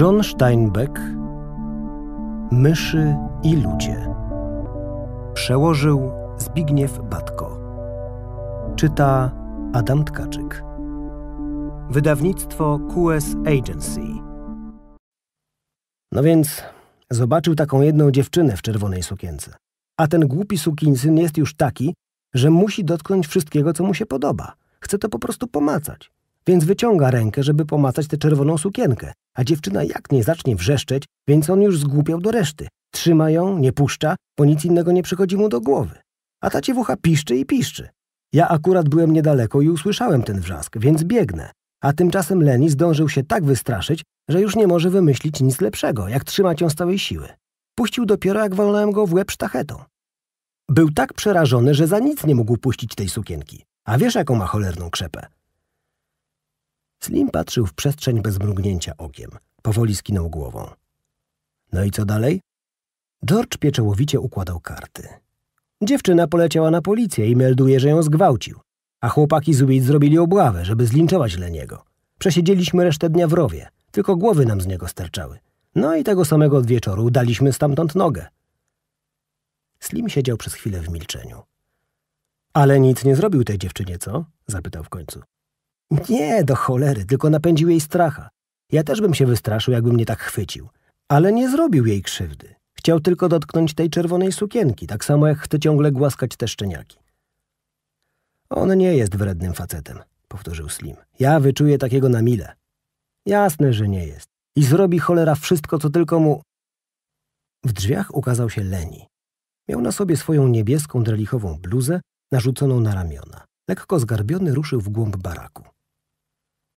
John Steinbeck Myszy i ludzie Przełożył Zbigniew Batko Czyta Adam Tkaczyk Wydawnictwo QS Agency No więc zobaczył taką jedną dziewczynę w czerwonej sukience. A ten głupi sukinsyn jest już taki, że musi dotknąć wszystkiego, co mu się podoba. Chce to po prostu pomacać. Więc wyciąga rękę, żeby pomacać tę czerwoną sukienkę, a dziewczyna jak nie zacznie wrzeszczeć, więc on już zgłupiał do reszty. Trzyma ją, nie puszcza, bo nic innego nie przychodzi mu do głowy. A ta ciewucha piszczy i piszczy. Ja akurat byłem niedaleko i usłyszałem ten wrzask, więc biegnę. A tymczasem Leni zdążył się tak wystraszyć, że już nie może wymyślić nic lepszego, jak trzymać ją z całej siły. Puścił dopiero, jak walnąłem go w łeb sztachetą. Był tak przerażony, że za nic nie mógł puścić tej sukienki. A wiesz, jaką ma cholerną krzepę. Slim patrzył w przestrzeń bez mrugnięcia okiem. Powoli skinął głową. No i co dalej? George pieczołowicie układał karty. Dziewczyna poleciała na policję i melduje, że ją zgwałcił. A chłopaki z Weed zrobili obławę, żeby zlinczować Leniego. Przesiedzieliśmy resztę dnia w rowie, tylko głowy nam z niego sterczały. No i tego samego wieczoru daliśmy stamtąd nogę. Slim siedział przez chwilę w milczeniu. Ale nic nie zrobił tej dziewczynie, co? zapytał w końcu. Nie, do cholery, tylko napędził jej stracha. Ja też bym się wystraszył, jakby mnie tak chwycił. Ale nie zrobił jej krzywdy. Chciał tylko dotknąć tej czerwonej sukienki, tak samo jak chce ciągle głaskać te szczeniaki. On nie jest wrednym facetem, powtórzył Slim. Ja wyczuję takiego na mile. Jasne, że nie jest. I zrobi cholera wszystko, co tylko mu... W drzwiach ukazał się Leni. Miał na sobie swoją niebieską drelichową bluzę narzuconą na ramiona. Lekko zgarbiony ruszył w głąb baraku.